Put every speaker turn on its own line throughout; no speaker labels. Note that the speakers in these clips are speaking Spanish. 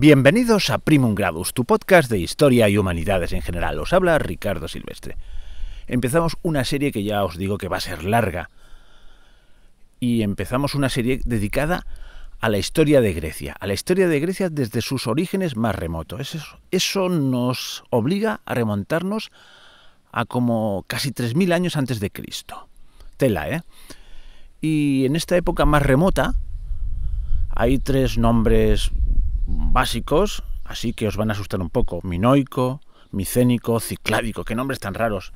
Bienvenidos a Primum Gradus, tu podcast de historia y humanidades en general. Os habla Ricardo Silvestre. Empezamos una serie que ya os digo que va a ser larga. Y empezamos una serie dedicada a la historia de Grecia, a la historia de Grecia desde sus orígenes más remotos. Eso, nos obliga a remontarnos a como casi 3.000 años antes de Cristo. Tela, ¿eh? Y en esta época más remota hay tres nombres básicos, así que os van a asustar un poco. Minoico, micénico, cicládico, qué nombres tan raros.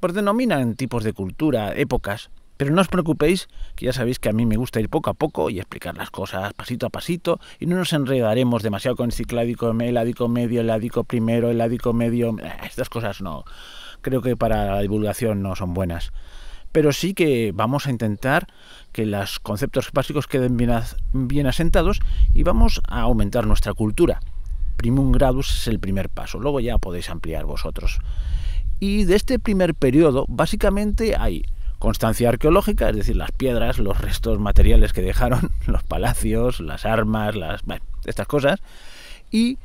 Pues denominan tipos de cultura, épocas, pero no os preocupéis, que ya sabéis que a mí me gusta ir poco a poco y explicar las cosas pasito a pasito, y no nos enredaremos demasiado con el cicládico, el heládico medio, el eh, heládico primero, el heládico medio. Estas cosas no. Creo que para la divulgación no son buenas pero sí que vamos a intentar que los conceptos básicos queden bien, asentados y vamos a aumentar nuestra cultura. Primum gradus es el primer paso, luego ya podéis ampliar vosotros. Y de este primer periodo, básicamente hay constancia arqueológica, es decir, las piedras, los restos materiales que dejaron, los palacios, las armas, las, estas cosas, y,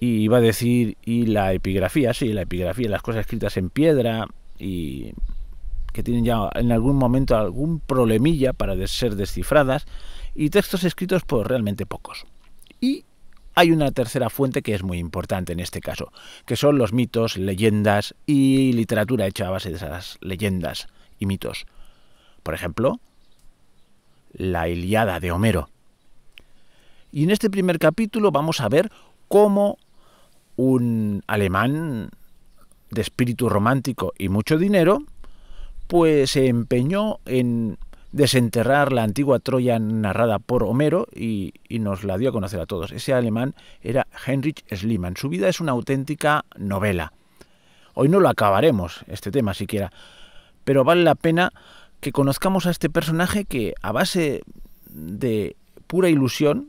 y iba a decir, y la epigrafía, sí, la epigrafía, las cosas escritas en piedra, y que tienen ya en algún momento algún problemilla para ser descifradas y textos escritos por realmente pocos. Y hay una tercera fuente que es muy importante en este caso, que son los mitos, leyendas y literatura hecha a base de esas leyendas y mitos. Por ejemplo, la Iliada de Homero. Y en este primer capítulo vamos a ver cómo un alemán de espíritu romántico y mucho dinero, pues se empeñó en desenterrar la antigua Troya narrada por Homero y, nos la dio a conocer a todos. Ese alemán era Heinrich Schliemann. Su vida es una auténtica novela. Hoy no lo acabaremos, este tema siquiera, pero vale la pena que conozcamos a este personaje que a base de pura ilusión,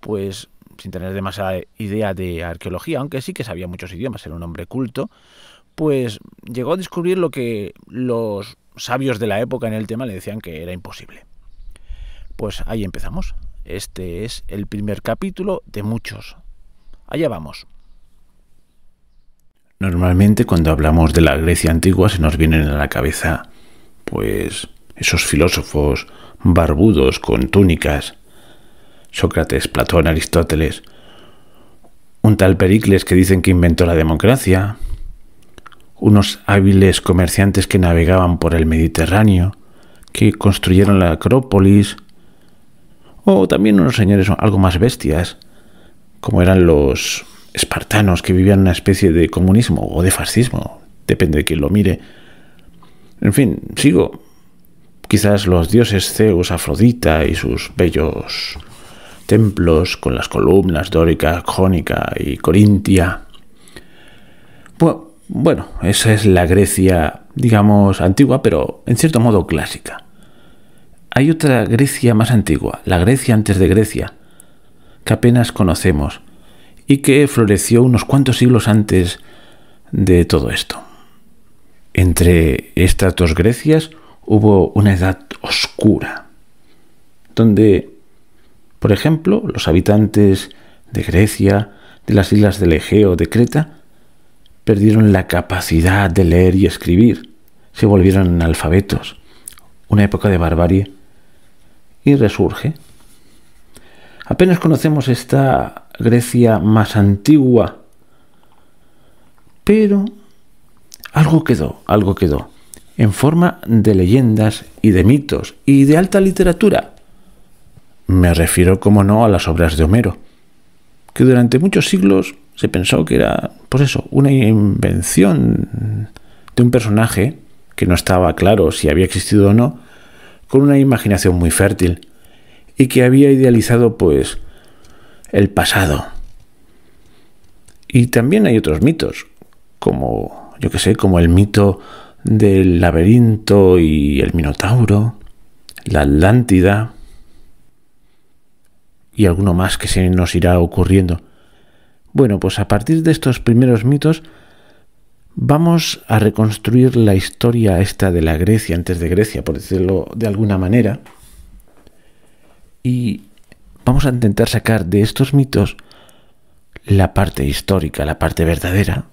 pues sin tener demasiada idea de arqueología, aunque sí que sabía muchos idiomas, era un hombre culto, pues llegó a descubrir lo que los sabios de la época en el tema le decían que era imposible. Pues ahí empezamos. Este es el primer capítulo de muchos. Allá vamos. Normalmente cuando hablamos de la Grecia antigua se nos vienen a la cabeza, pues, esos filósofos barbudos con túnicas, Sócrates, Platón, Aristóteles, un tal Pericles que dicen que inventó la democracia, unos hábiles comerciantes que navegaban por el Mediterráneo, que construyeron la Acrópolis, o también unos señores algo más bestias, como eran los espartanos que vivían una especie de comunismo o de fascismo, depende de quien lo mire. En fin, sigo. Quizás los dioses Zeus, Afrodita y sus bellos templos con las columnas dórica, jónica y corintia. Bueno, bueno, esa es la Grecia, digamos, antigua, pero en cierto modo clásica. Hay otra Grecia más antigua, la Grecia antes de Grecia, que apenas conocemos y que floreció unos cuantos siglos antes de todo esto. Entre estas dos Grecias hubo una edad oscura, donde, por ejemplo, los habitantes de Grecia, de las islas del Egeo, de Creta, perdieron la capacidad de leer y escribir, se volvieron analfabetos, una época de barbarie, y resurge. Apenas conocemos esta Grecia más antigua, pero algo quedó, algo quedó, en forma de leyendas y de mitos y de alta literatura. Me refiero, como no, a las obras de Homero, que durante muchos siglos se pensó que era, pues eso, una invención de un personaje que no estaba claro si había existido o no, con una imaginación muy fértil y que había idealizado, pues, el pasado. Y también hay otros mitos, como, yo que sé, como el mito del laberinto y el minotauro, la Atlántida y alguno más que se nos irá ocurriendo. Bueno, pues a partir de estos primeros mitos vamos a reconstruir la historia esta de la Grecia, antes de Grecia, por decirlo de alguna manera, y vamos a intentar sacar de estos mitos la parte histórica, la parte verdadera,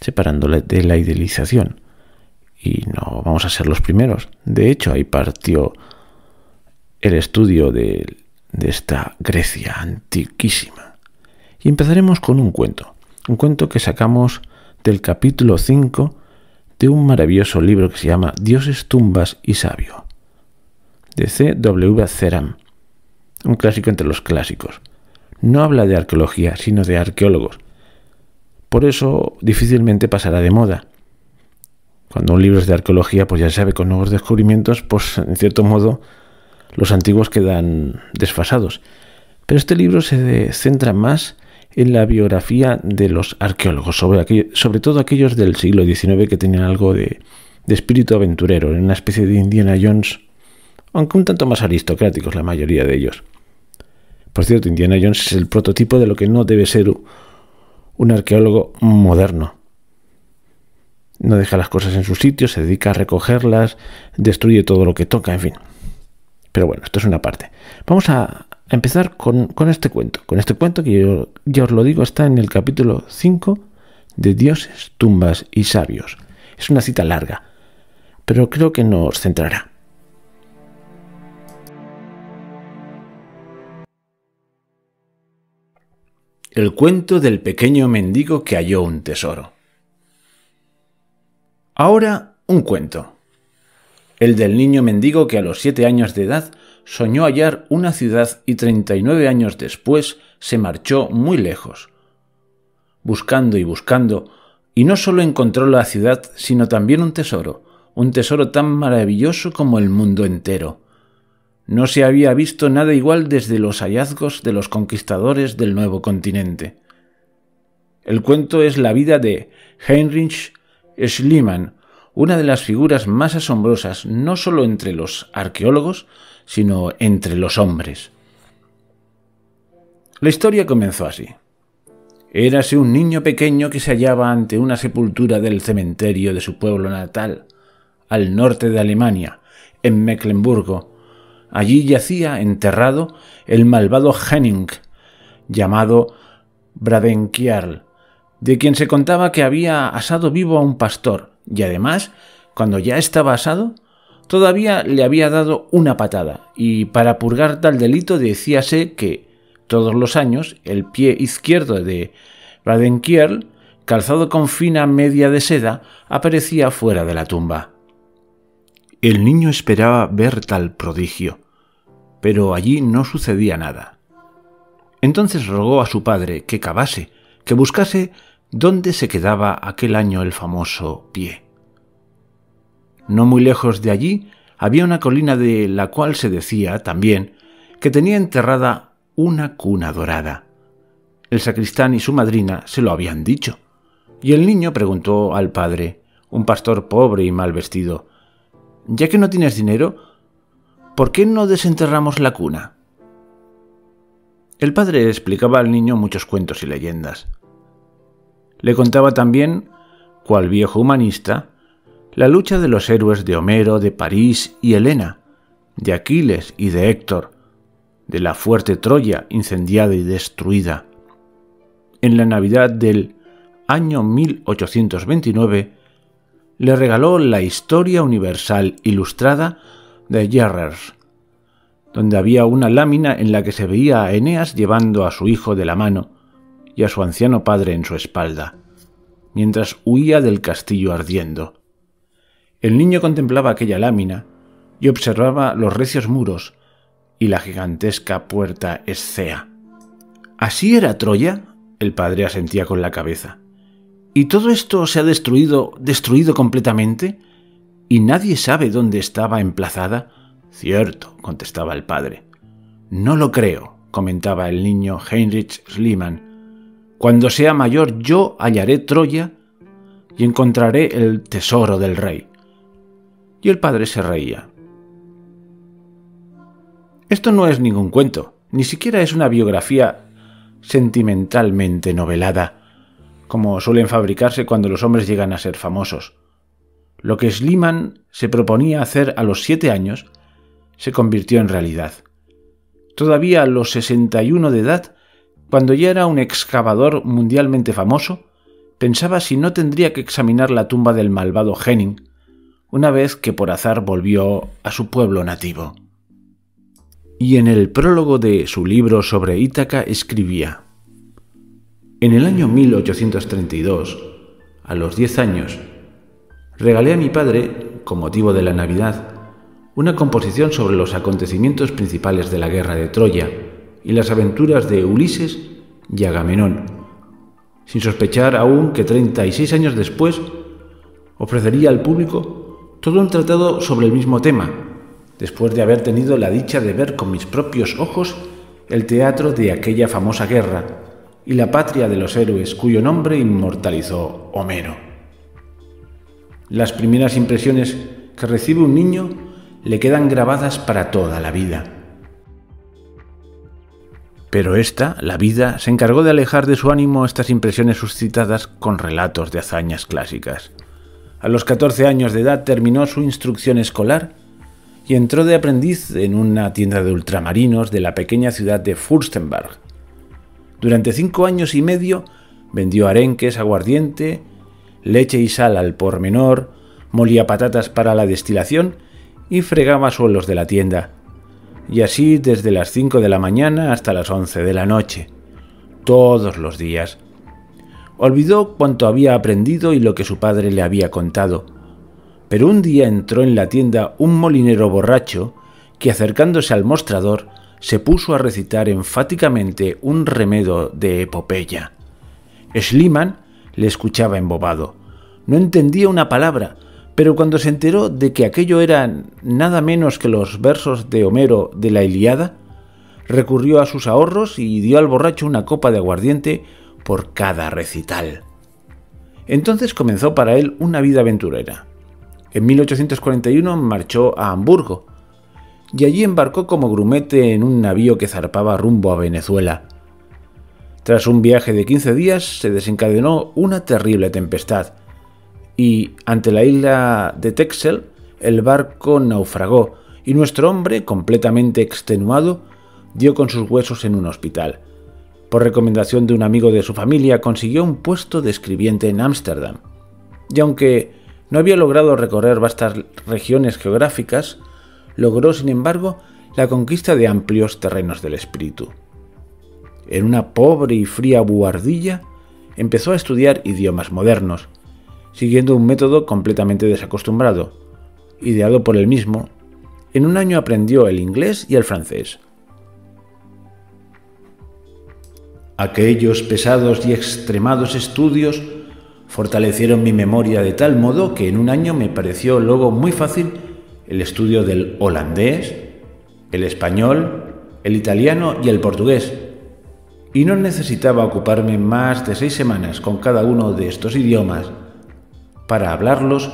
separándola de la idealización. Y no vamos a ser los primeros. De hecho, ahí partió el estudio de, de esta Grecia antiquísima. Y empezaremos con un cuento, un cuento que sacamos del capítulo 5 de un maravilloso libro que se llama Dioses, tumbas y sabio, de C. W. Ceram, un clásico entre los clásicos. No habla de arqueología, sino de arqueólogos. Por eso difícilmente pasará de moda. Cuando un libro es de arqueología, pues ya se sabe, con nuevos descubrimientos, pues en cierto modo los antiguos quedan desfasados. Pero este libro se centra más en la biografía de los arqueólogos, sobre, todo aquellos del siglo XIX que tenían algo de, de espíritu aventurero, en una especie de Indiana Jones, aunque un tanto más aristocráticos la mayoría de ellos. Por cierto, Indiana Jones es el prototipo de lo que no debe ser un arqueólogo moderno. No deja las cosas en su sitio, se dedica a recogerlas, destruye todo lo que toca, en fin. Pero bueno, esto es una parte. Vamos a, empezar con, este cuento. Con este cuento que yo, os lo digo, está en el capítulo 5 de Dioses, Tumbas y Sabios. Es una cita larga, pero creo que nos centrará. El cuento del pequeño mendigo que halló un tesoro. Ahora un cuento. El del niño mendigo que a los siete años de edad soñó hallar una ciudad y 39 años después se marchó muy lejos. Buscando y buscando, y no solo encontró la ciudad, sino también un tesoro, un tesoro tan maravilloso como el mundo entero. No se había visto nada igual desde los hallazgos de los conquistadores del nuevo continente. El cuento es la vida de Heinrich Schliemann, una de las figuras más asombrosas no solo entre los arqueólogos, sino entre los hombres. La historia comenzó así. Érase un niño pequeño que se hallaba ante una sepultura del cementerio de su pueblo natal, al norte de Alemania, en Mecklenburg. Allí yacía enterrado el malvado Henning, llamado Bradenkiarl, de quien se contaba que había asado vivo a un pastor, y además, cuando ya estaba asado, todavía le había dado una patada, y para purgar tal delito decíase que todos los años el pie izquierdo de Radenkierl, calzado con fina media de seda, aparecía fuera de la tumba. El niño esperaba ver tal prodigio, pero allí no sucedía nada. Entonces rogó a su padre que cavase, que buscase dónde se quedaba aquel año el famoso pie. No muy lejos de allí había una colina de la cual se decía también que tenía enterrada una cuna dorada. El sacristán y su madrina se lo habían dicho. Y el niño preguntó al padre, un pastor pobre y mal vestido, ya que no tienes dinero, ¿por qué no desenterramos la cuna? El padre explicaba al niño muchos cuentos y leyendas. Le contaba también, cual viejo humanista, la lucha de los héroes de Homero, de París y Helena, de Aquiles y de Héctor, de la fuerte Troya incendiada y destruida. En la Navidad del año 1829 le regaló la Historia Universal Ilustrada de Gerrers, donde había una lámina en la que se veía a Eneas llevando a su hijo de la mano y a su anciano padre en su espalda, mientras huía del castillo ardiendo. El niño contemplaba aquella lámina y observaba los recios muros y la gigantesca puerta escea. ¿Así era Troya? El padre asentía con la cabeza. ¿Y todo esto se ha destruido, destruido completamente? ¿Y nadie sabe dónde estaba emplazada? Cierto, contestaba el padre. No lo creo, comentaba el niño Heinrich Schliemann. Cuando sea mayor yo hallaré Troya y encontraré el tesoro del rey y el padre se reía. Esto no es ningún cuento, ni siquiera es una biografía sentimentalmente novelada, como suelen fabricarse cuando los hombres llegan a ser famosos. Lo que Sliman se proponía hacer a los siete años se convirtió en realidad. Todavía a los 61 de edad, cuando ya era un excavador mundialmente famoso, pensaba si no tendría que examinar la tumba del malvado Henning una vez que por azar volvió a su pueblo nativo. Y en el prólogo de su libro sobre Ítaca escribía, En el año 1832, a los 10 años, regalé a mi padre, con motivo de la Navidad, una composición sobre los acontecimientos principales de la guerra de Troya y las aventuras de Ulises y Agamenón, sin sospechar aún que 36 años después ofrecería al público todo un tratado sobre el mismo tema, después de haber tenido la dicha de ver con mis propios ojos el teatro de aquella famosa guerra y la patria de los héroes cuyo nombre inmortalizó Homero. Las primeras impresiones que recibe un niño le quedan grabadas para toda la vida. Pero esta, la vida, se encargó de alejar de su ánimo estas impresiones suscitadas con relatos de hazañas clásicas. A los 14 años de edad terminó su instrucción escolar y entró de aprendiz en una tienda de ultramarinos de la pequeña ciudad de Furstenberg. Durante cinco años y medio vendió arenques, aguardiente, leche y sal al por menor, molía patatas para la destilación y fregaba suelos de la tienda. Y así desde las 5 de la mañana hasta las 11 de la noche, todos los días, Olvidó cuanto había aprendido y lo que su padre le había contado. Pero un día entró en la tienda un molinero borracho que acercándose al mostrador se puso a recitar enfáticamente un remedo de epopeya. Schliemann le escuchaba embobado. No entendía una palabra, pero cuando se enteró de que aquello eran nada menos que los versos de Homero de la Iliada, recurrió a sus ahorros y dio al borracho una copa de aguardiente por cada recital. Entonces comenzó para él una vida aventurera. En 1841 marchó a Hamburgo y allí embarcó como grumete en un navío que zarpaba rumbo a Venezuela. Tras un viaje de 15 días se desencadenó una terrible tempestad y ante la isla de Texel el barco naufragó y nuestro hombre, completamente extenuado, dio con sus huesos en un hospital. Por recomendación de un amigo de su familia, consiguió un puesto de escribiente en Ámsterdam. Y aunque no había logrado recorrer vastas regiones geográficas, logró, sin embargo, la conquista de amplios terrenos del espíritu. En una pobre y fría buhardilla, empezó a estudiar idiomas modernos, siguiendo un método completamente desacostumbrado, ideado por él mismo. En un año aprendió el inglés y el francés, Aquellos pesados y extremados estudios fortalecieron mi memoria de tal modo que en un año me pareció luego muy fácil el estudio del holandés, el español, el italiano y el portugués. Y no necesitaba ocuparme más de seis semanas con cada uno de estos idiomas para hablarlos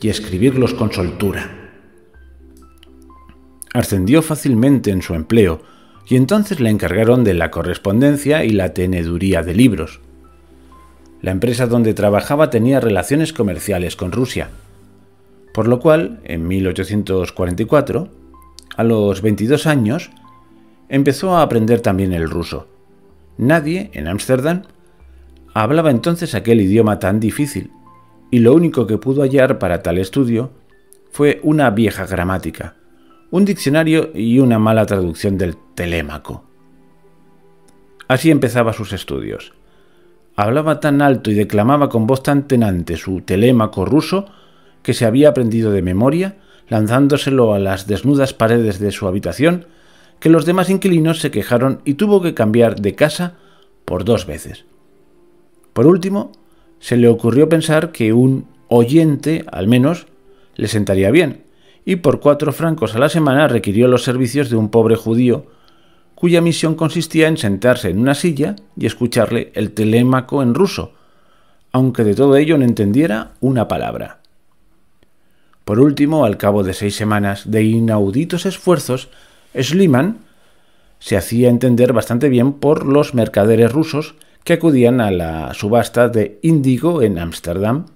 y escribirlos con soltura. Ascendió fácilmente en su empleo, y entonces le encargaron de la correspondencia y la teneduría de libros. La empresa donde trabajaba tenía relaciones comerciales con Rusia, por lo cual, en 1844, a los 22 años, empezó a aprender también el ruso. Nadie en Ámsterdam hablaba entonces aquel idioma tan difícil, y lo único que pudo hallar para tal estudio fue una vieja gramática, un diccionario y una mala traducción del Telémaco. Así empezaba sus estudios. Hablaba tan alto y declamaba con voz tan tenante su Telémaco ruso que se había aprendido de memoria, lanzándoselo a las desnudas paredes de su habitación, que los demás inquilinos se quejaron y tuvo que cambiar de casa por dos veces. Por último, se le ocurrió pensar que un oyente, al menos, le sentaría bien, y por cuatro francos a la semana requirió los servicios de un pobre judío, cuya misión consistía en sentarse en una silla y escucharle el telémaco en ruso, aunque de todo ello no entendiera una palabra. Por último, al cabo de seis semanas de inauditos esfuerzos, Schliemann se hacía entender bastante bien por los mercaderes rusos que acudían a la subasta de índigo en Ámsterdam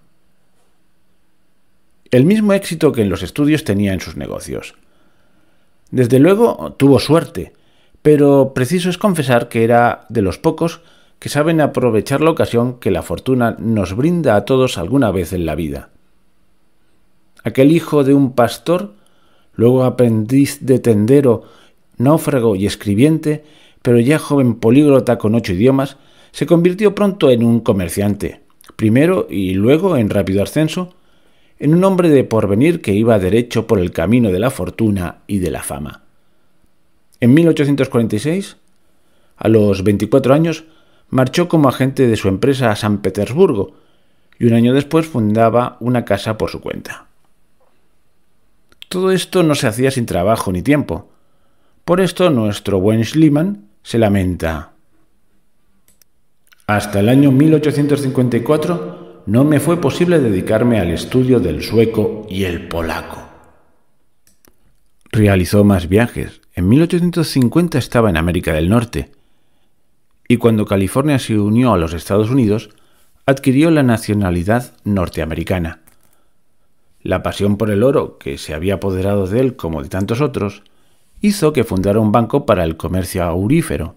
el mismo éxito que en los estudios tenía en sus negocios. Desde luego tuvo suerte, pero preciso es confesar que era de los pocos que saben aprovechar la ocasión que la fortuna nos brinda a todos alguna vez en la vida. Aquel hijo de un pastor, luego aprendiz de tendero, náufrago y escribiente, pero ya joven políglota con ocho idiomas, se convirtió pronto en un comerciante, primero y luego en rápido ascenso, en un hombre de porvenir que iba derecho por el camino de la fortuna y de la fama. En 1846, a los 24 años, marchó como agente de su empresa a San Petersburgo y un año después fundaba una casa por su cuenta. Todo esto no se hacía sin trabajo ni tiempo. Por esto nuestro buen Schliemann se lamenta. Hasta el año 1854 no me fue posible dedicarme al estudio del sueco y el polaco. Realizó más viajes. En 1850 estaba en América del Norte y cuando California se unió a los Estados Unidos, adquirió la nacionalidad norteamericana. La pasión por el oro, que se había apoderado de él como de tantos otros, hizo que fundara un banco para el comercio aurífero.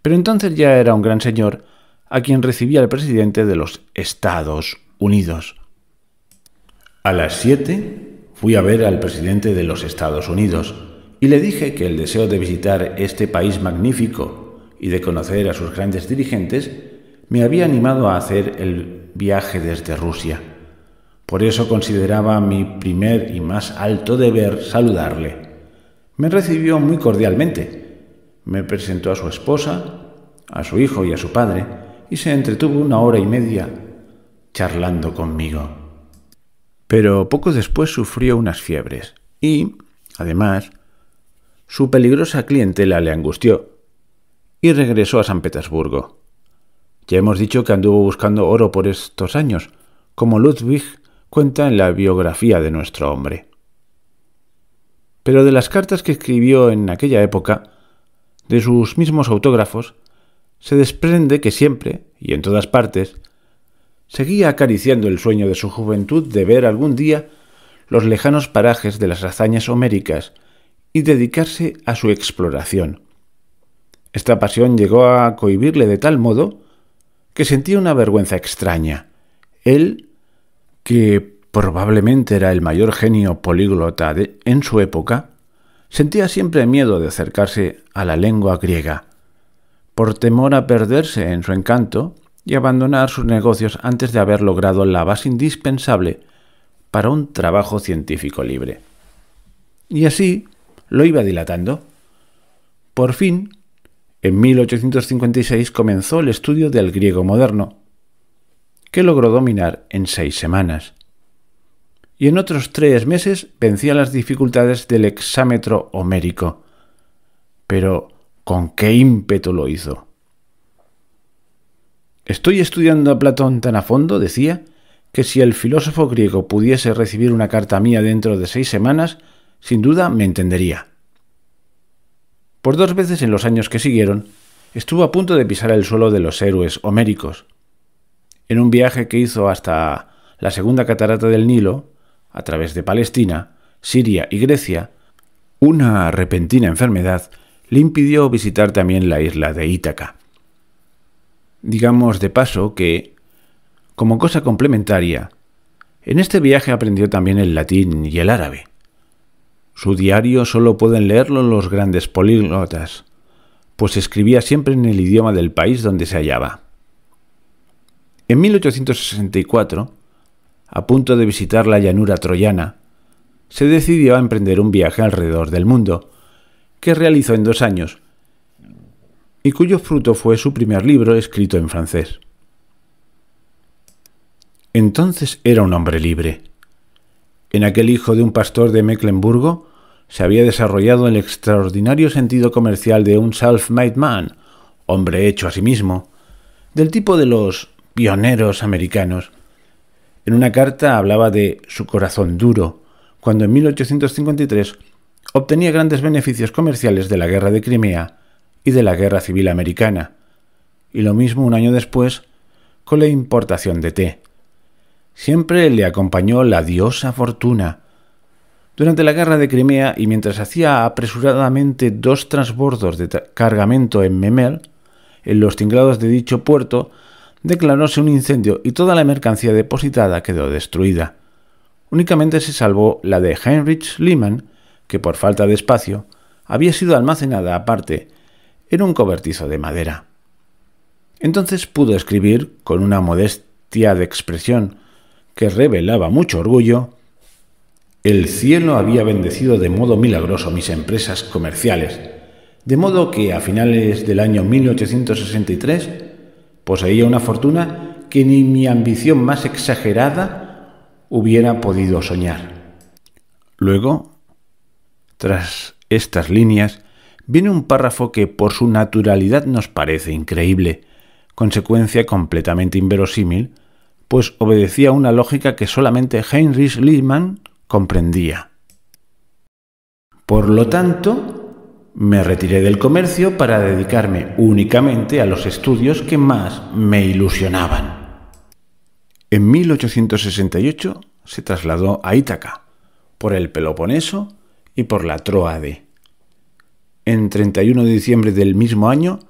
Pero entonces ya era un gran señor a quien recibía el presidente de los Estados Unidos. A las 7 fui a ver al presidente de los Estados Unidos y le dije que el deseo de visitar este país magnífico y de conocer a sus grandes dirigentes me había animado a hacer el viaje desde Rusia. Por eso consideraba mi primer y más alto deber saludarle. Me recibió muy cordialmente. Me presentó a su esposa, a su hijo y a su padre, y se entretuvo una hora y media charlando conmigo. Pero poco después sufrió unas fiebres y, además, su peligrosa clientela le angustió y regresó a San Petersburgo. Ya hemos dicho que anduvo buscando oro por estos años, como Ludwig cuenta en la biografía de nuestro hombre. Pero de las cartas que escribió en aquella época, de sus mismos autógrafos, se desprende que siempre, y en todas partes, seguía acariciando el sueño de su juventud de ver algún día los lejanos parajes de las hazañas homéricas y dedicarse a su exploración. Esta pasión llegó a cohibirle de tal modo que sentía una vergüenza extraña. Él, que probablemente era el mayor genio políglota de, en su época, sentía siempre miedo de acercarse a la lengua griega, por temor a perderse en su encanto y abandonar sus negocios antes de haber logrado la base indispensable para un trabajo científico libre. Y así lo iba dilatando. Por fin, en 1856 comenzó el estudio del griego moderno, que logró dominar en seis semanas. Y en otros tres meses vencía las dificultades del exámetro homérico. Pero con qué ímpetu lo hizo. Estoy estudiando a Platón tan a fondo, decía, que si el filósofo griego pudiese recibir una carta mía dentro de seis semanas, sin duda me entendería. Por dos veces en los años que siguieron, estuvo a punto de pisar el suelo de los héroes homéricos. En un viaje que hizo hasta la segunda catarata del Nilo, a través de Palestina, Siria y Grecia, una repentina enfermedad le impidió visitar también la isla de Ítaca. Digamos de paso que, como cosa complementaria, en este viaje aprendió también el latín y el árabe. Su diario solo pueden leerlo los grandes políglotas, pues escribía siempre en el idioma del país donde se hallaba. En 1864, a punto de visitar la llanura troyana, se decidió a emprender un viaje alrededor del mundo, que realizó en dos años y cuyo fruto fue su primer libro escrito en francés. Entonces era un hombre libre. En aquel hijo de un pastor de Mecklenburgo se había desarrollado el extraordinario sentido comercial de un self-made man, hombre hecho a sí mismo, del tipo de los pioneros americanos. En una carta hablaba de su corazón duro, cuando en 1853 obtenía grandes beneficios comerciales de la Guerra de Crimea y de la Guerra Civil Americana, y lo mismo un año después con la importación de té. Siempre le acompañó la diosa fortuna. Durante la guerra de Crimea y mientras hacía apresuradamente dos transbordos de cargamento en Memel, en los tinglados de dicho puerto, declaróse un incendio y toda la mercancía depositada quedó destruida. Únicamente se salvó la de Heinrich Lehmann, que por falta de espacio había sido almacenada aparte en un cobertizo de madera. Entonces pudo escribir con una modestia de expresión que revelaba mucho orgullo, el cielo había bendecido de modo milagroso mis empresas comerciales, de modo que a finales del año 1863 poseía una fortuna que ni mi ambición más exagerada hubiera podido soñar. Luego tras estas líneas viene un párrafo que por su naturalidad nos parece increíble, consecuencia completamente inverosímil, pues obedecía a una lógica que solamente Heinrich Lehmann comprendía. Por lo tanto, me retiré del comercio para dedicarme únicamente a los estudios que más me ilusionaban. En 1868 se trasladó a Ítaca, por el Peloponeso, y por la Troade. En 31 de diciembre del mismo año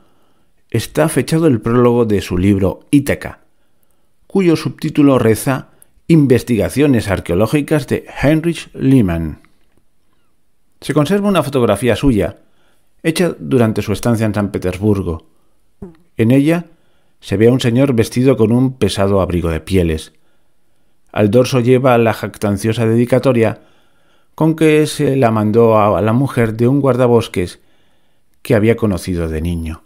está fechado el prólogo de su libro Ítaca, cuyo subtítulo reza Investigaciones arqueológicas de Heinrich Lehmann. Se conserva una fotografía suya, hecha durante su estancia en San Petersburgo. En ella se ve a un señor vestido con un pesado abrigo de pieles. Al dorso lleva la jactanciosa dedicatoria con que se la mandó a la mujer de un guardabosques que había conocido de niño.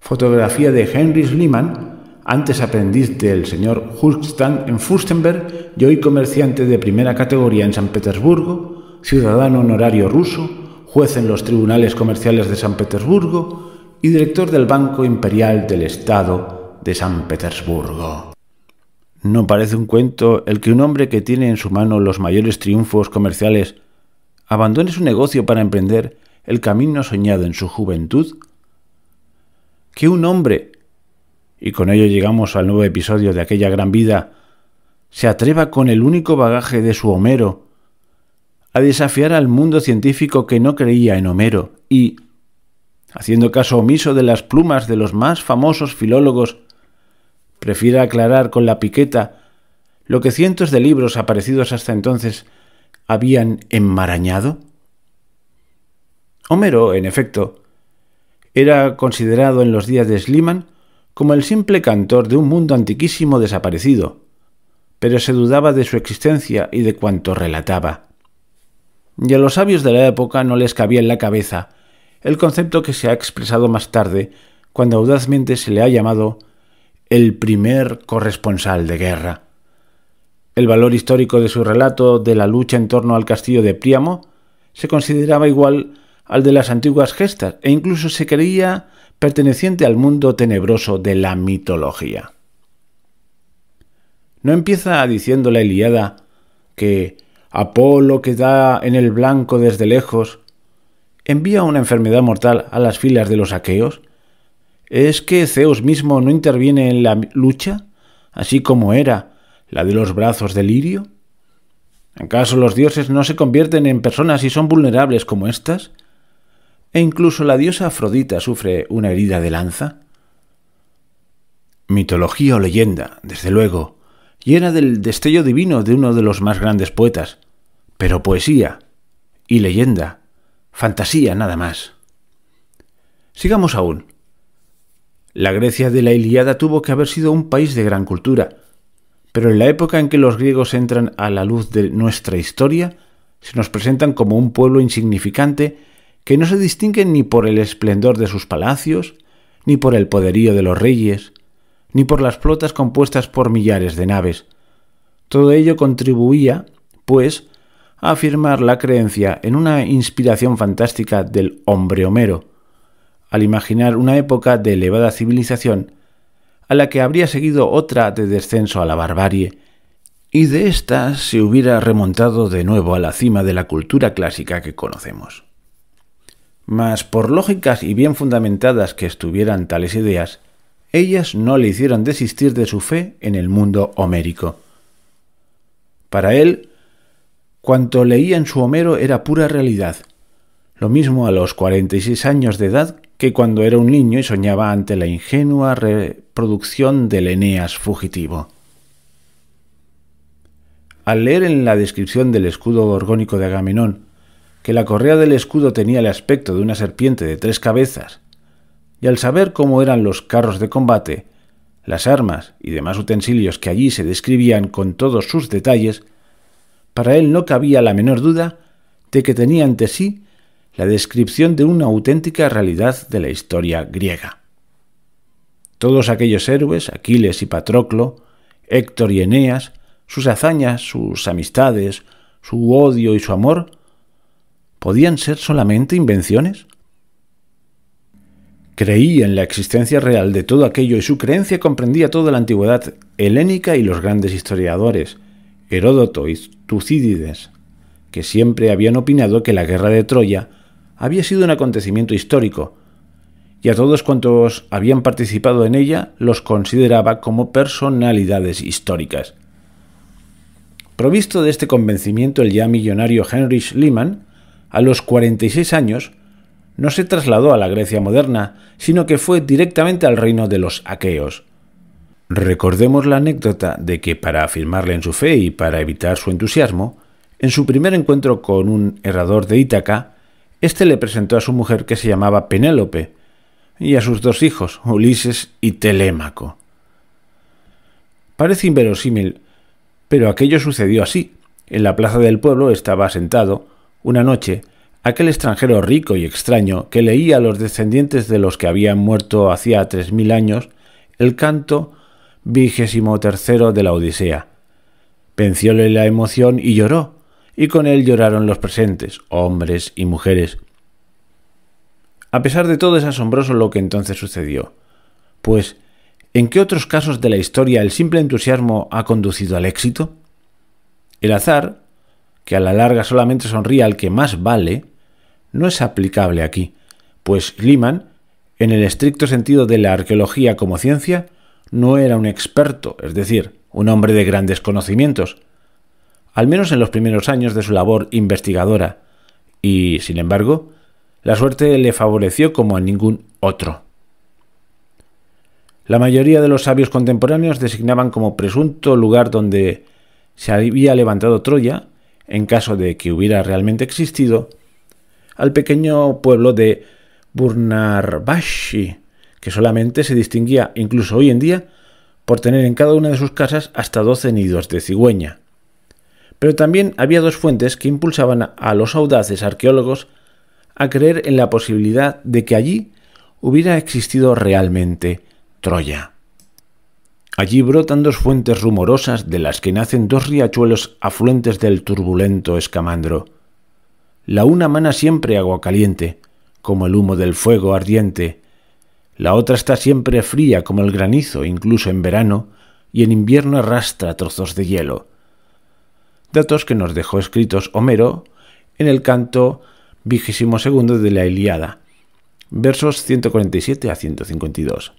Fotografía de Henry Schliemann, antes aprendiz del señor Hulkstan en Fürstenberg y hoy comerciante de primera categoría en San Petersburgo, ciudadano honorario ruso, juez en los tribunales comerciales de San Petersburgo y director del Banco Imperial del Estado de San Petersburgo. No parece un cuento el que un hombre que tiene en su mano los mayores triunfos comerciales abandone su negocio para emprender el camino soñado en su juventud. Que un hombre, y con ello llegamos al nuevo episodio de aquella gran vida, se atreva con el único bagaje de su Homero a desafiar al mundo científico que no creía en Homero y, haciendo caso omiso de las plumas de los más famosos filólogos ¿prefiera aclarar con la piqueta lo que cientos de libros aparecidos hasta entonces habían enmarañado. Homero, en efecto, era considerado en los días de Sliman como el simple cantor de un mundo antiquísimo desaparecido, pero se dudaba de su existencia y de cuanto relataba. Y a los sabios de la época no les cabía en la cabeza el concepto que se ha expresado más tarde, cuando audazmente se le ha llamado el primer corresponsal de guerra. El valor histórico de su relato de la lucha en torno al castillo de Príamo se consideraba igual al de las antiguas gestas e incluso se creía perteneciente al mundo tenebroso de la mitología. No empieza diciendo la Iliada que Apolo que da en el blanco desde lejos envía una enfermedad mortal a las filas de los aqueos ¿Es que Zeus mismo no interviene en la lucha, así como era la de los brazos de Lirio? ¿Acaso los dioses no se convierten en personas y son vulnerables como estas? E incluso la diosa Afrodita sufre una herida de lanza. Mitología o leyenda, desde luego, llena del destello divino de uno de los más grandes poetas, pero poesía y leyenda, fantasía nada más. Sigamos aún. La Grecia de la Iliada tuvo que haber sido un país de gran cultura, pero en la época en que los griegos entran a la luz de nuestra historia, se nos presentan como un pueblo insignificante que no se distingue ni por el esplendor de sus palacios, ni por el poderío de los reyes, ni por las flotas compuestas por millares de naves. Todo ello contribuía, pues, a afirmar la creencia en una inspiración fantástica del hombre Homero, al imaginar una época de elevada civilización a la que habría seguido otra de descenso a la barbarie, y de ésta se hubiera remontado de nuevo a la cima de la cultura clásica que conocemos. Mas por lógicas y bien fundamentadas que estuvieran tales ideas, ellas no le hicieron desistir de su fe en el mundo homérico. Para él, cuanto leía en su Homero era pura realidad, lo mismo a los 46 años de edad cuando era un niño y soñaba ante la ingenua reproducción del Eneas fugitivo. Al leer en la descripción del escudo orgónico de Agamenón que la correa del escudo tenía el aspecto de una serpiente de tres cabezas, y al saber cómo eran los carros de combate, las armas y demás utensilios que allí se describían con todos sus detalles, para él no cabía la menor duda de que tenía ante sí la descripción de una auténtica realidad de la historia griega. Todos aquellos héroes, Aquiles y Patroclo, Héctor y Eneas, sus hazañas, sus amistades, su odio y su amor, ¿podían ser solamente invenciones? Creía en la existencia real de todo aquello y su creencia comprendía toda la antigüedad helénica y los grandes historiadores, Heródoto y Tucídides, que siempre habían opinado que la guerra de Troya había sido un acontecimiento histórico, y a todos cuantos habían participado en ella los consideraba como personalidades históricas. Provisto de este convencimiento, el ya millonario Heinrich Lehmann, a los 46 años, no se trasladó a la Grecia moderna, sino que fue directamente al reino de los aqueos. Recordemos la anécdota de que para afirmarle en su fe y para evitar su entusiasmo, en su primer encuentro con un herrador de Ítaca, este le presentó a su mujer que se llamaba Penélope y a sus dos hijos, Ulises y Telémaco. Parece inverosímil, pero aquello sucedió así. En la plaza del pueblo estaba sentado, una noche, aquel extranjero rico y extraño que leía a los descendientes de los que habían muerto hacía tres mil años el canto vigésimo tercero de la Odisea. Vencióle la emoción y lloró, y con él lloraron los presentes, hombres y mujeres. A pesar de todo es asombroso lo que entonces sucedió, pues ¿en qué otros casos de la historia el simple entusiasmo ha conducido al éxito? El azar, que a la larga solamente sonríe al que más vale, no es aplicable aquí, pues Liman, en el estricto sentido de la arqueología como ciencia, no era un experto, es decir, un hombre de grandes conocimientos, al menos en los primeros años de su labor investigadora, y, sin embargo, la suerte le favoreció como a ningún otro. La mayoría de los sabios contemporáneos designaban como presunto lugar donde se había levantado Troya, en caso de que hubiera realmente existido, al pequeño pueblo de Burnarbashi, que solamente se distinguía, incluso hoy en día, por tener en cada una de sus casas hasta 12 nidos de cigüeña. Pero también había dos fuentes que impulsaban a los audaces arqueólogos a creer en la posibilidad de que allí hubiera existido realmente Troya. Allí brotan dos fuentes rumorosas de las que nacen dos riachuelos afluentes del turbulento escamandro. La una mana siempre agua caliente, como el humo del fuego ardiente. La otra está siempre fría como el granizo, incluso en verano, y en invierno arrastra trozos de hielo datos que nos dejó escritos Homero en el canto vigésimo de la Iliada, versos 147 a 152.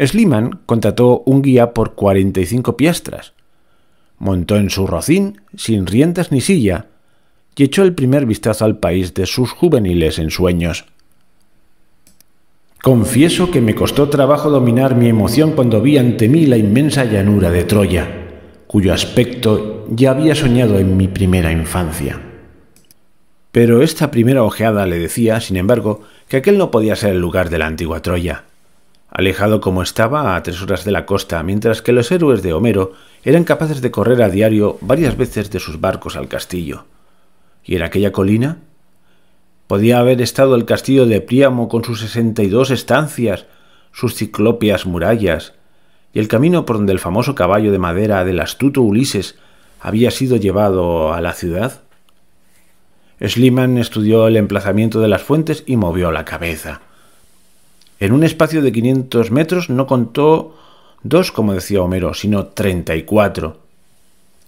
Sliman contrató un guía por 45 piastras, montó en su rocín sin riendas ni silla y echó el primer vistazo al país de sus juveniles ensueños. Confieso que me costó trabajo dominar mi emoción cuando vi ante mí la inmensa llanura de Troya cuyo aspecto ya había soñado en mi primera infancia. Pero esta primera ojeada le decía, sin embargo, que aquel no podía ser el lugar de la antigua Troya. Alejado como estaba a tres horas de la costa, mientras que los héroes de Homero eran capaces de correr a diario varias veces de sus barcos al castillo. ¿Y en aquella colina? Podía haber estado el castillo de Príamo con sus sesenta y dos estancias, sus ciclópeas murallas, y el camino por donde el famoso caballo de madera del astuto Ulises había sido llevado a la ciudad? Schliemann estudió el emplazamiento de las fuentes y movió la cabeza. En un espacio de 500 metros no contó dos, como decía Homero, sino 34.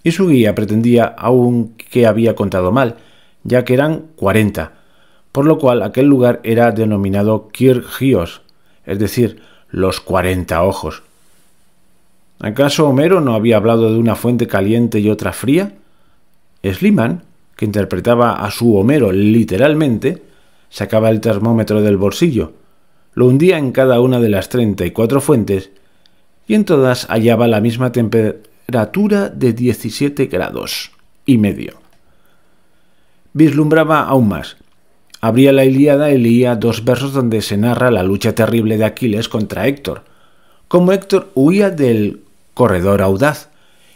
Y su guía pretendía aún que había contado mal, ya que eran 40, por lo cual aquel lugar era denominado Kirgios, es decir, los 40 ojos. ¿Acaso Homero no había hablado de una fuente caliente y otra fría? Sliman, que interpretaba a su Homero literalmente, sacaba el termómetro del bolsillo, lo hundía en cada una de las 34 fuentes y en todas hallaba la misma temperatura de 17 grados y medio. Vislumbraba aún más. Abría la Ilíada y leía dos versos donde se narra la lucha terrible de Aquiles contra Héctor, como Héctor huía del corredor audaz,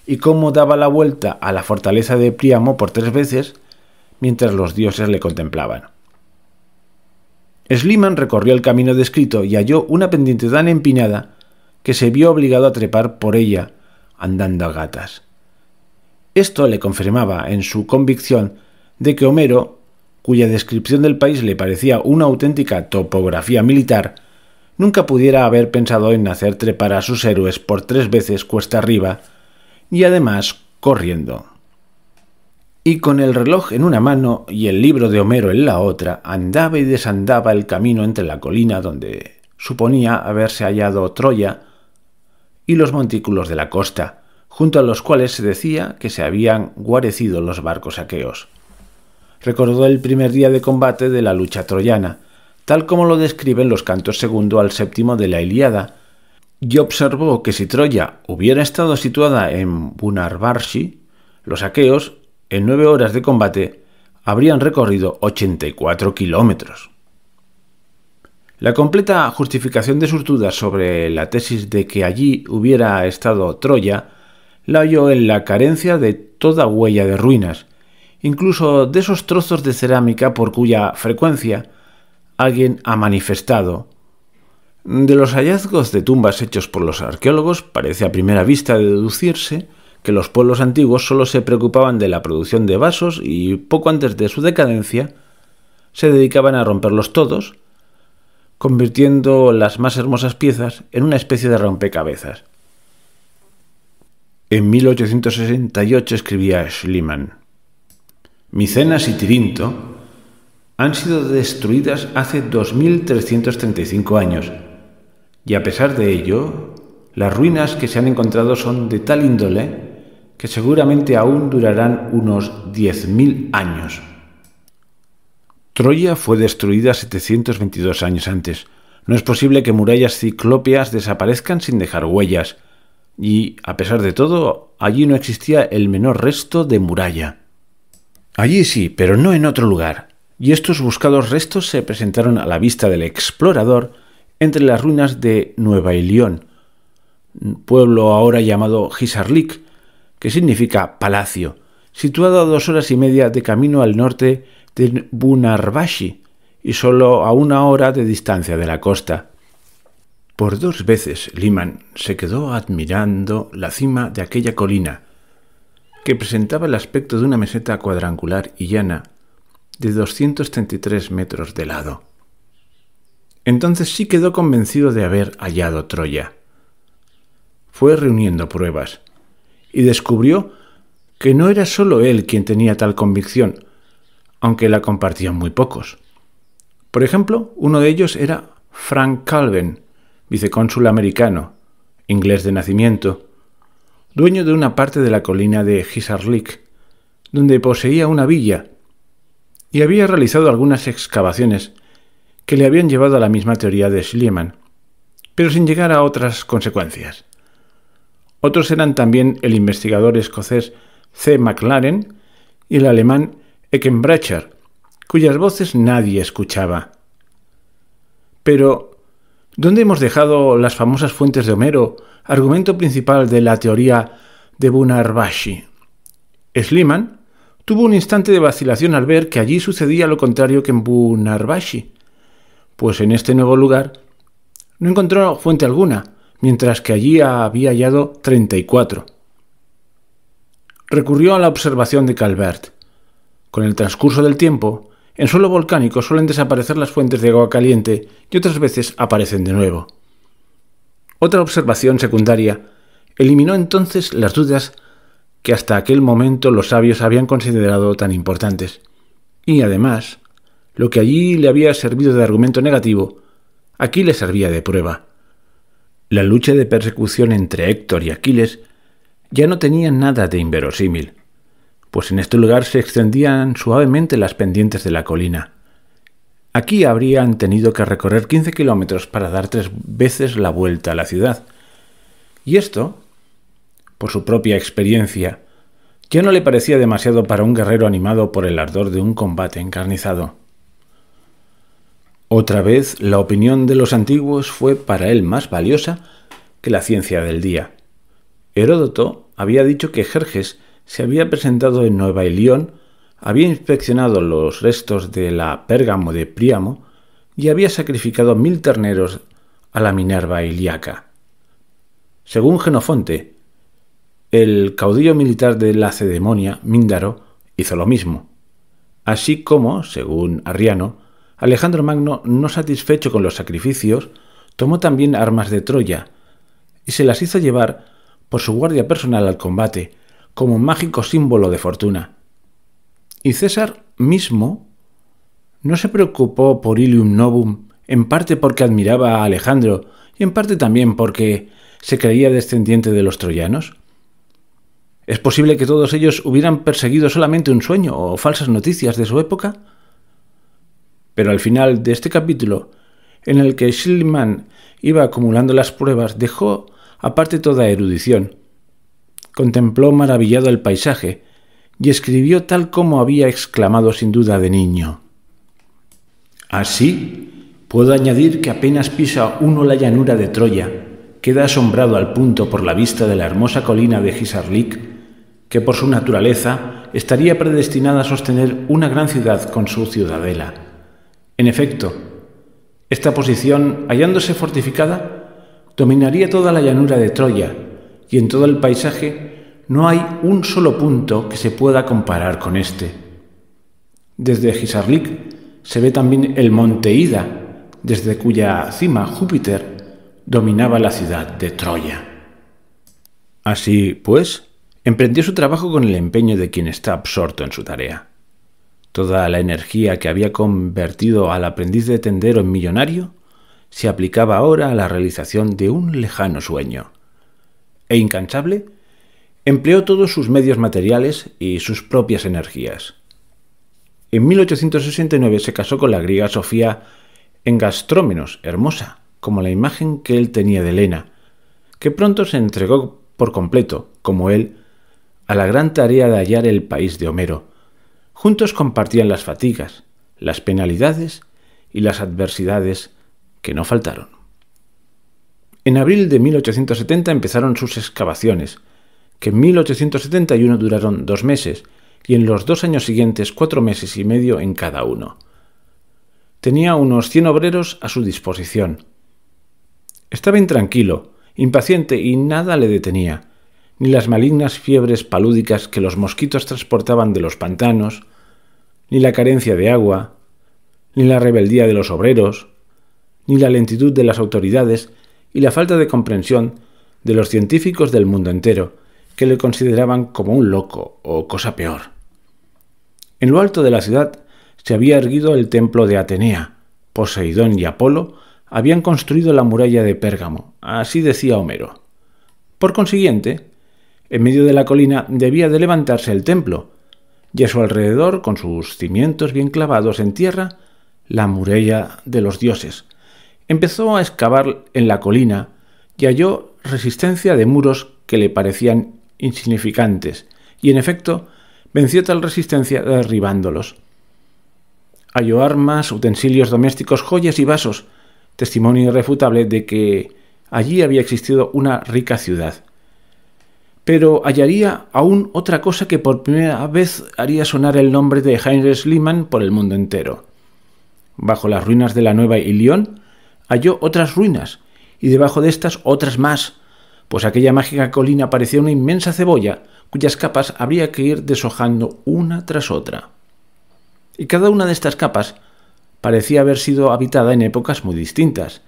y cómo daba la vuelta a la fortaleza de Príamo por tres veces mientras los dioses le contemplaban. Sliman recorrió el camino descrito y halló una pendiente tan empinada que se vio obligado a trepar por ella, andando a gatas. Esto le confirmaba en su convicción de que Homero, cuya descripción del país le parecía una auténtica topografía militar, nunca pudiera haber pensado en hacer trepar a sus héroes por tres veces cuesta arriba y además corriendo. Y con el reloj en una mano y el libro de Homero en la otra, andaba y desandaba el camino entre la colina donde suponía haberse hallado Troya y los montículos de la costa, junto a los cuales se decía que se habían guarecido los barcos aqueos. Recordó el primer día de combate de la lucha troyana, tal como lo describen los cantos segundo al séptimo de la Iliada... y observó que si Troya hubiera estado situada en Bunarbarshi, los aqueos, en nueve horas de combate, habrían recorrido 84 kilómetros. La completa justificación de sus dudas sobre la tesis de que allí hubiera estado Troya la halló en la carencia de toda huella de ruinas, incluso de esos trozos de cerámica por cuya frecuencia alguien ha manifestado. De los hallazgos de tumbas hechos por los arqueólogos parece a primera vista deducirse que los pueblos antiguos solo se preocupaban de la producción de vasos y poco antes de su decadencia se dedicaban a romperlos todos, convirtiendo las más hermosas piezas en una especie de rompecabezas. En 1868 escribía Schliemann, Micenas y Tirinto han sido destruidas hace 2.335 años. Y a pesar de ello, las ruinas que se han encontrado son de tal índole que seguramente aún durarán unos 10.000 años. Troya fue destruida 722 años antes. No es posible que murallas ciclópeas desaparezcan sin dejar huellas. Y, a pesar de todo, allí no existía el menor resto de muralla. Allí sí, pero no en otro lugar y estos buscados restos se presentaron a la vista del explorador entre las ruinas de Nueva Ilión, pueblo ahora llamado Gisarlik, que significa palacio, situado a dos horas y media de camino al norte de Bunarbashi y solo a una hora de distancia de la costa. Por dos veces Liman se quedó admirando la cima de aquella colina, que presentaba el aspecto de una meseta cuadrangular y llana de 233 metros de lado. Entonces sí quedó convencido de haber hallado Troya. Fue reuniendo pruebas y descubrió que no era solo él quien tenía tal convicción, aunque la compartían muy pocos. Por ejemplo, uno de ellos era Frank Calvin, vicecónsul americano, inglés de nacimiento, dueño de una parte de la colina de Hisarlik, donde poseía una villa y había realizado algunas excavaciones que le habían llevado a la misma teoría de Schliemann, pero sin llegar a otras consecuencias. Otros eran también el investigador escocés C. McLaren y el alemán Eckenbracher, cuyas voces nadie escuchaba. Pero, ¿dónde hemos dejado las famosas fuentes de Homero, argumento principal de la teoría de Bunar-Bashi? Schliemann Tuvo un instante de vacilación al ver que allí sucedía lo contrario que en Bunarbashi, pues en este nuevo lugar no encontró fuente alguna, mientras que allí había hallado 34. Recurrió a la observación de Calvert. Con el transcurso del tiempo, en suelo volcánico suelen desaparecer las fuentes de agua caliente y otras veces aparecen de nuevo. Otra observación secundaria eliminó entonces las dudas que hasta aquel momento los sabios habían considerado tan importantes. Y además, lo que allí le había servido de argumento negativo, aquí le servía de prueba. La lucha de persecución entre Héctor y Aquiles ya no tenía nada de inverosímil, pues en este lugar se extendían suavemente las pendientes de la colina. Aquí habrían tenido que recorrer 15 kilómetros para dar tres veces la vuelta a la ciudad. Y esto por su propia experiencia, ya no le parecía demasiado para un guerrero animado por el ardor de un combate encarnizado. Otra vez, la opinión de los antiguos fue para él más valiosa que la ciencia del día. Heródoto había dicho que Jerjes se había presentado en Nueva Ilión, había inspeccionado los restos de la Pérgamo de Príamo y había sacrificado mil terneros a la Minerva ilíaca. Según Genofonte, el caudillo militar de Lacedemonia, Míndaro, hizo lo mismo. Así como, según Arriano, Alejandro Magno, no satisfecho con los sacrificios, tomó también armas de Troya y se las hizo llevar por su guardia personal al combate, como un mágico símbolo de fortuna. Y César mismo no se preocupó por Ilium Novum, en parte porque admiraba a Alejandro y en parte también porque se creía descendiente de los troyanos. ¿Es posible que todos ellos hubieran perseguido solamente un sueño o falsas noticias de su época? Pero al final de este capítulo, en el que Schliemann iba acumulando las pruebas, dejó aparte toda erudición. Contempló maravillado el paisaje y escribió tal como había exclamado sin duda de niño. Así, puedo añadir que apenas pisa uno la llanura de Troya, queda asombrado al punto por la vista de la hermosa colina de Gisarlik que por su naturaleza estaría predestinada a sostener una gran ciudad con su ciudadela. En efecto, esta posición, hallándose fortificada, dominaría toda la llanura de Troya, y en todo el paisaje no hay un solo punto que se pueda comparar con este. Desde Gisarlik se ve también el monte Ida, desde cuya cima Júpiter dominaba la ciudad de Troya. Así pues, Emprendió su trabajo con el empeño de quien está absorto en su tarea. Toda la energía que había convertido al aprendiz de tendero en millonario se aplicaba ahora a la realización de un lejano sueño. E incansable, empleó todos sus medios materiales y sus propias energías. En 1869 se casó con la griega Sofía en Gastrómenos, hermosa, como la imagen que él tenía de Elena, que pronto se entregó por completo, como él, a la gran tarea de hallar el país de Homero. Juntos compartían las fatigas, las penalidades y las adversidades que no faltaron. En abril de 1870 empezaron sus excavaciones, que en 1871 duraron dos meses y en los dos años siguientes cuatro meses y medio en cada uno. Tenía unos 100 obreros a su disposición. Estaba intranquilo, impaciente y nada le detenía ni las malignas fiebres palúdicas que los mosquitos transportaban de los pantanos, ni la carencia de agua, ni la rebeldía de los obreros, ni la lentitud de las autoridades y la falta de comprensión de los científicos del mundo entero, que le consideraban como un loco o cosa peor. En lo alto de la ciudad se había erguido el templo de Atenea. Poseidón y Apolo habían construido la muralla de Pérgamo, así decía Homero. Por consiguiente, en medio de la colina debía de levantarse el templo, y a su alrededor, con sus cimientos bien clavados en tierra, la muralla de los dioses. Empezó a excavar en la colina y halló resistencia de muros que le parecían insignificantes, y en efecto venció tal resistencia derribándolos. Halló armas, utensilios domésticos, joyas y vasos, testimonio irrefutable de que allí había existido una rica ciudad pero hallaría aún otra cosa que por primera vez haría sonar el nombre de Heinrich Schliemann por el mundo entero. Bajo las ruinas de la Nueva Ilión halló otras ruinas, y debajo de estas otras más, pues aquella mágica colina parecía una inmensa cebolla cuyas capas habría que ir deshojando una tras otra. Y cada una de estas capas parecía haber sido habitada en épocas muy distintas.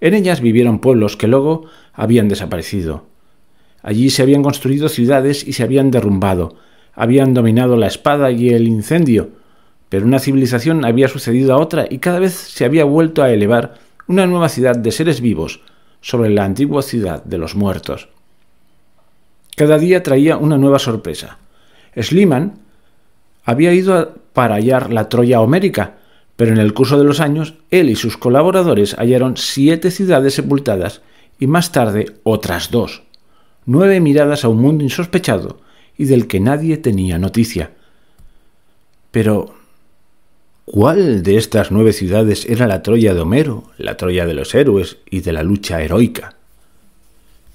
En ellas vivieron pueblos que luego habían desaparecido Allí se habían construido ciudades y se habían derrumbado. Habían dominado la espada y el incendio. Pero una civilización había sucedido a otra y cada vez se había vuelto a elevar una nueva ciudad de seres vivos sobre la antigua ciudad de los muertos. Cada día traía una nueva sorpresa. Sliman había ido para hallar la Troya homérica, pero en el curso de los años él y sus colaboradores hallaron siete ciudades sepultadas y más tarde otras dos nueve miradas a un mundo insospechado y del que nadie tenía noticia. Pero, ¿cuál de estas nueve ciudades era la Troya de Homero, la Troya de los héroes y de la lucha heroica?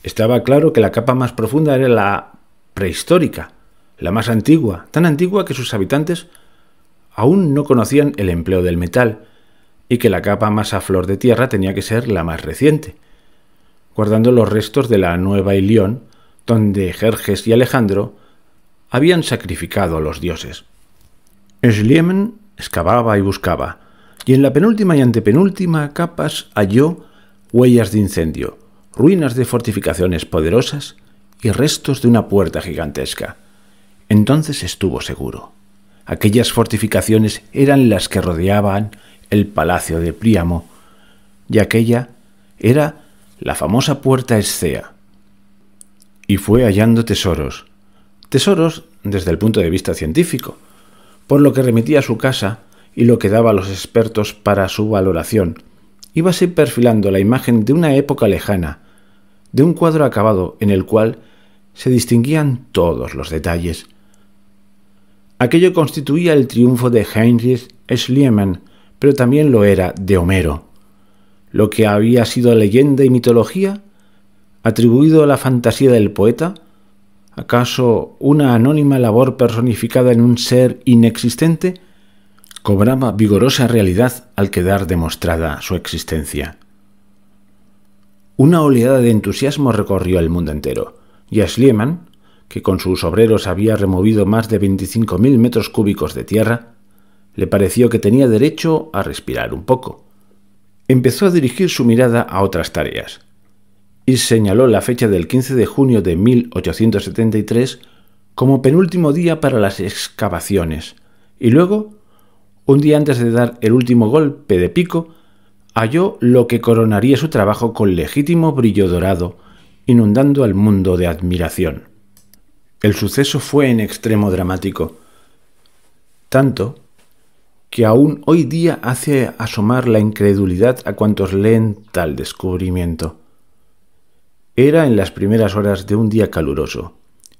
Estaba claro que la capa más profunda era la prehistórica, la más antigua, tan antigua que sus habitantes aún no conocían el empleo del metal, y que la capa más a flor de tierra tenía que ser la más reciente, guardando los restos de la nueva Ilión, donde Jerjes y Alejandro habían sacrificado a los dioses. Schliemann excavaba y buscaba, y en la penúltima y antepenúltima capas halló huellas de incendio, ruinas de fortificaciones poderosas y restos de una puerta gigantesca. Entonces estuvo seguro. Aquellas fortificaciones eran las que rodeaban el palacio de Príamo, y aquella era la famosa puerta Escea. Y fue hallando tesoros. Tesoros desde el punto de vista científico, por lo que remitía a su casa y lo que daba a los expertos para su valoración. Ibase perfilando la imagen de una época lejana, de un cuadro acabado en el cual se distinguían todos los detalles. Aquello constituía el triunfo de Heinrich Schliemann, pero también lo era de Homero lo que había sido leyenda y mitología, atribuido a la fantasía del poeta, acaso una anónima labor personificada en un ser inexistente, cobraba vigorosa realidad al quedar demostrada su existencia. Una oleada de entusiasmo recorrió el mundo entero, y a Schliemann, que con sus obreros había removido más de 25.000 metros cúbicos de tierra, le pareció que tenía derecho a respirar un poco empezó a dirigir su mirada a otras tareas y señaló la fecha del 15 de junio de 1873 como penúltimo día para las excavaciones y luego, un día antes de dar el último golpe de pico, halló lo que coronaría su trabajo con legítimo brillo dorado, inundando al mundo de admiración. El suceso fue en extremo dramático, tanto que aún hoy día hace asomar la incredulidad a cuantos leen tal descubrimiento. Era en las primeras horas de un día caluroso.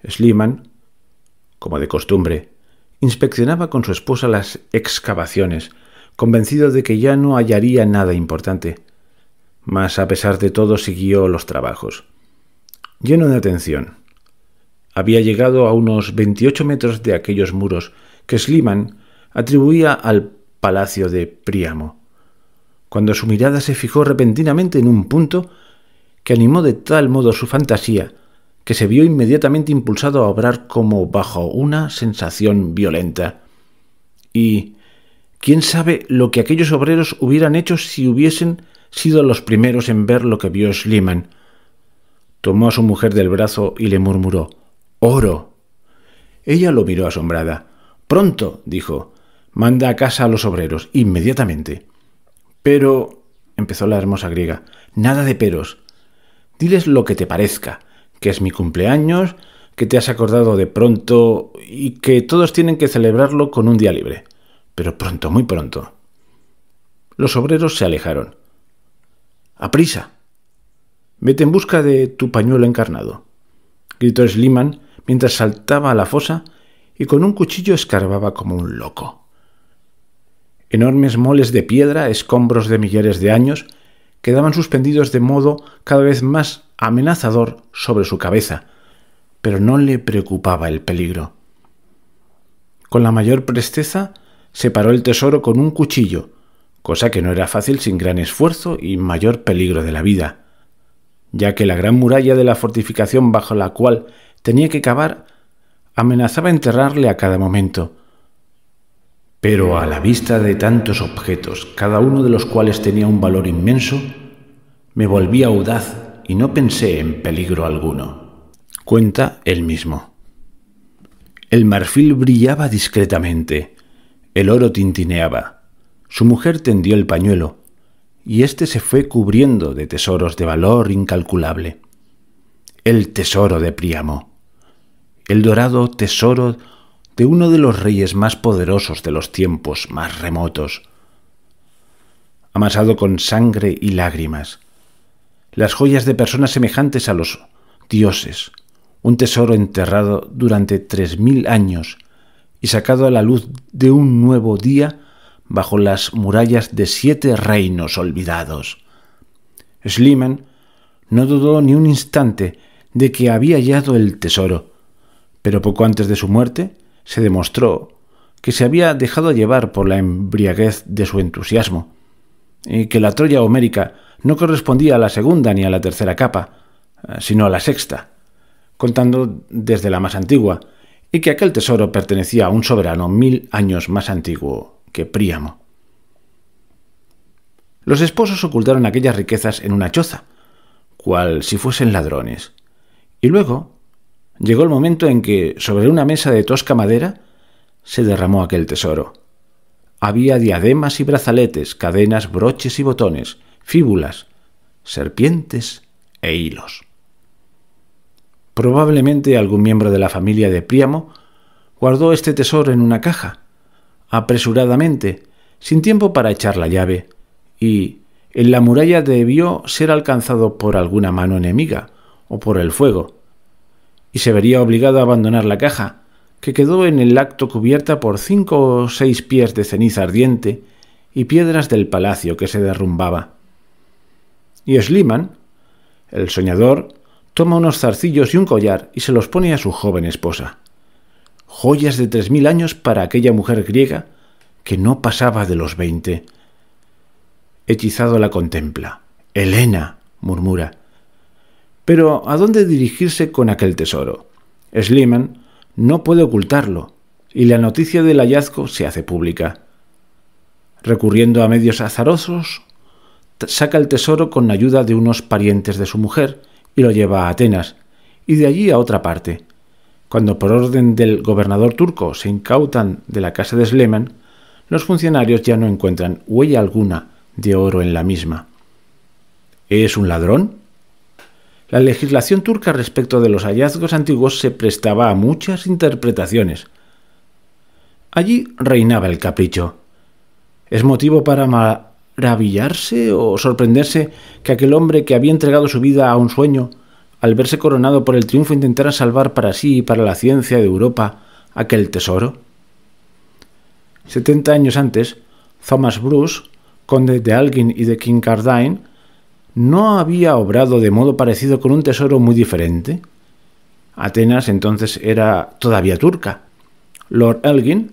Sliman, como de costumbre, inspeccionaba con su esposa las excavaciones, convencido de que ya no hallaría nada importante. Mas a pesar de todo siguió los trabajos. Lleno de atención. Había llegado a unos 28 metros de aquellos muros que Sliman atribuía al palacio de Príamo, cuando su mirada se fijó repentinamente en un punto que animó de tal modo su fantasía que se vio inmediatamente impulsado a obrar como bajo una sensación violenta. Y quién sabe lo que aquellos obreros hubieran hecho si hubiesen sido los primeros en ver lo que vio Sliman. Tomó a su mujer del brazo y le murmuró Oro. Ella lo miró asombrada. Pronto, dijo, Manda a casa a los obreros, inmediatamente. Pero, empezó la hermosa griega, nada de peros. Diles lo que te parezca, que es mi cumpleaños, que te has acordado de pronto y que todos tienen que celebrarlo con un día libre. Pero pronto, muy pronto. Los obreros se alejaron. ¡Aprisa! Vete en busca de tu pañuelo encarnado, gritó Sliman mientras saltaba a la fosa y con un cuchillo escarbaba como un loco. Enormes moles de piedra, escombros de millares de años, quedaban suspendidos de modo cada vez más amenazador sobre su cabeza, pero no le preocupaba el peligro. Con la mayor presteza, separó el tesoro con un cuchillo, cosa que no era fácil sin gran esfuerzo y mayor peligro de la vida, ya que la gran muralla de la fortificación bajo la cual tenía que cavar amenazaba enterrarle a cada momento, pero a la vista de tantos objetos, cada uno de los cuales tenía un valor inmenso, me volví audaz y no pensé en peligro alguno. Cuenta él mismo. El marfil brillaba discretamente, el oro tintineaba, su mujer tendió el pañuelo, y éste se fue cubriendo de tesoros de valor incalculable. El tesoro de Príamo, el dorado tesoro de uno de los reyes más poderosos de los tiempos más remotos. Amasado con sangre y lágrimas, las joyas de personas semejantes a los dioses, un tesoro enterrado durante tres mil años y sacado a la luz de un nuevo día bajo las murallas de siete reinos olvidados. Sliman no dudó ni un instante de que había hallado el tesoro, pero poco antes de su muerte se demostró que se había dejado llevar por la embriaguez de su entusiasmo, y que la Troya homérica no correspondía a la segunda ni a la tercera capa, eh, sino a la sexta, contando desde la más antigua, y que aquel tesoro pertenecía a un soberano mil años más antiguo que Príamo. Los esposos ocultaron aquellas riquezas en una choza, cual si fuesen ladrones, y luego llegó el momento en que, sobre una mesa de tosca madera, se derramó aquel tesoro. Había diademas y brazaletes, cadenas, broches y botones, fíbulas, serpientes e hilos. Probablemente algún miembro de la familia de Príamo guardó este tesoro en una caja, apresuradamente, sin tiempo para echar la llave, y en la muralla debió ser alcanzado por alguna mano enemiga o por el fuego, y se vería obligado a abandonar la caja, que quedó en el acto cubierta por cinco o seis pies de ceniza ardiente y piedras del palacio que se derrumbaba. Y Sliman, el soñador, toma unos zarcillos y un collar y se los pone a su joven esposa. Joyas de tres mil años para aquella mujer griega que no pasaba de los veinte. Hechizado la contempla. Elena, murmura, pero ¿a dónde dirigirse con aquel tesoro? Sliman no puede ocultarlo, y la noticia del hallazgo se hace pública. Recurriendo a medios azarosos, saca el tesoro con ayuda de unos parientes de su mujer y lo lleva a Atenas, y de allí a otra parte. Cuando por orden del gobernador turco se incautan de la casa de Sleman, los funcionarios ya no encuentran huella alguna de oro en la misma. ¿Es un ladrón? La legislación turca respecto de los hallazgos antiguos se prestaba a muchas interpretaciones. Allí reinaba el capricho. Es motivo para maravillarse o sorprenderse que aquel hombre que había entregado su vida a un sueño, al verse coronado por el triunfo, intentara salvar para sí y para la ciencia de Europa aquel tesoro. Setenta años antes, Thomas Bruce, conde de Algin y de Kincardine, ¿no había obrado de modo parecido con un tesoro muy diferente? Atenas entonces era todavía turca. Lord Elgin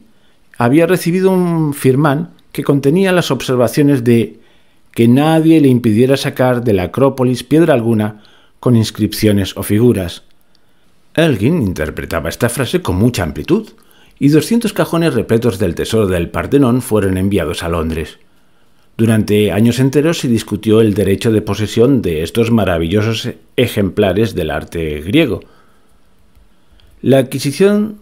había recibido un firmán que contenía las observaciones de que nadie le impidiera sacar de la Acrópolis piedra alguna con inscripciones o figuras. Elgin interpretaba esta frase con mucha amplitud, y 200 cajones repletos del tesoro del Partenón fueron enviados a Londres. Durante años enteros se discutió el derecho de posesión de estos maravillosos ejemplares del arte griego. La adquisición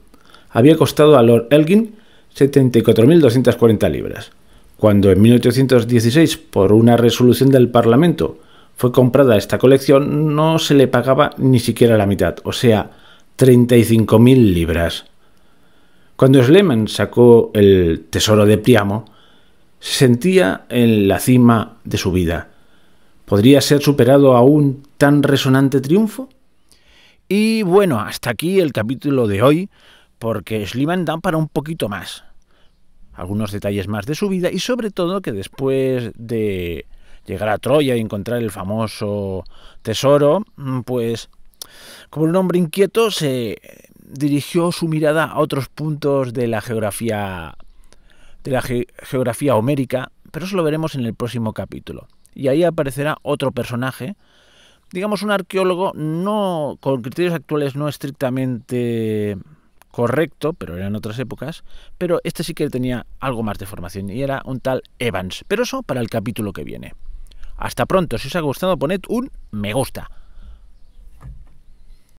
había costado a Lord Elgin 74.240 libras. Cuando en 1816, por una resolución del Parlamento, fue comprada esta colección, no se le pagaba ni siquiera la mitad, o sea, 35.000 libras. Cuando Schlemann sacó el Tesoro de Priamo, se sentía en la cima de su vida. ¿Podría ser superado a un tan resonante triunfo? Y bueno, hasta aquí el capítulo de hoy, porque Sliman dan para un poquito más. Algunos detalles más de su vida y sobre todo que después de llegar a Troya y encontrar el famoso tesoro, mm, pues como un hombre inquieto se dirigió su mirada a otros puntos de la geografía de la geografía homérica, pero eso lo veremos en el próximo capítulo. Y ahí aparecerá otro personaje, digamos un arqueólogo no con criterios actuales no estrictamente correcto, pero eran otras épocas, pero este sí que tenía algo más de formación y era un tal Evans, pero eso para el capítulo que viene. Hasta pronto, si os ha gustado poned un me gusta.